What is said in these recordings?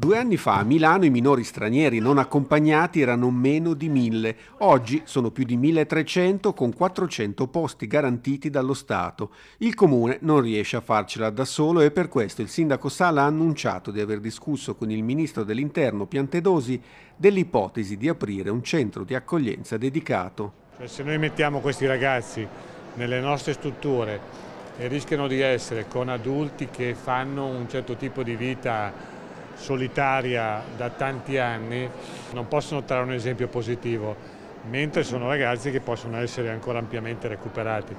Due anni fa a Milano i minori stranieri non accompagnati erano meno di mille, oggi sono più di 1300 con 400 posti garantiti dallo Stato. Il Comune non riesce a farcela da solo e per questo il Sindaco Sala ha annunciato di aver discusso con il Ministro dell'Interno Piantedosi dell'ipotesi di aprire un centro di accoglienza dedicato. Cioè, se noi mettiamo questi ragazzi nelle nostre strutture e rischiano di essere con adulti che fanno un certo tipo di vita solitaria da tanti anni non possono trarre un esempio positivo, mentre sono ragazzi che possono essere ancora ampiamente recuperati.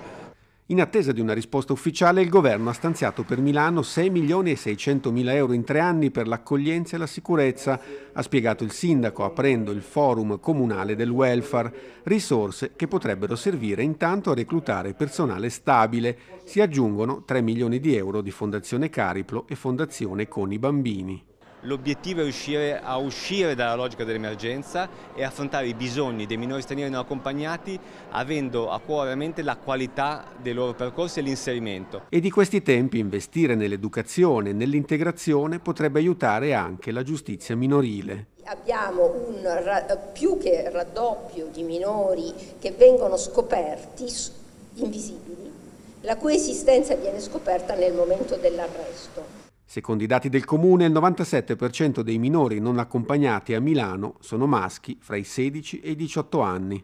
In attesa di una risposta ufficiale, il governo ha stanziato per Milano 6 milioni e 600 mila euro in tre anni per l'accoglienza e la sicurezza, ha spiegato il sindaco aprendo il forum comunale del welfare, risorse che potrebbero servire intanto a reclutare personale stabile. Si aggiungono 3 milioni di euro di Fondazione Cariplo e Fondazione Con i Bambini. L'obiettivo è riuscire a uscire dalla logica dell'emergenza e affrontare i bisogni dei minori stranieri non accompagnati avendo a cuore veramente la qualità dei loro percorsi e l'inserimento. E di questi tempi investire nell'educazione e nell'integrazione potrebbe aiutare anche la giustizia minorile. Abbiamo un più che raddoppio di minori che vengono scoperti invisibili, la cui esistenza viene scoperta nel momento dell'arresto. Secondo i dati del comune, il 97% dei minori non accompagnati a Milano sono maschi fra i 16 e i 18 anni.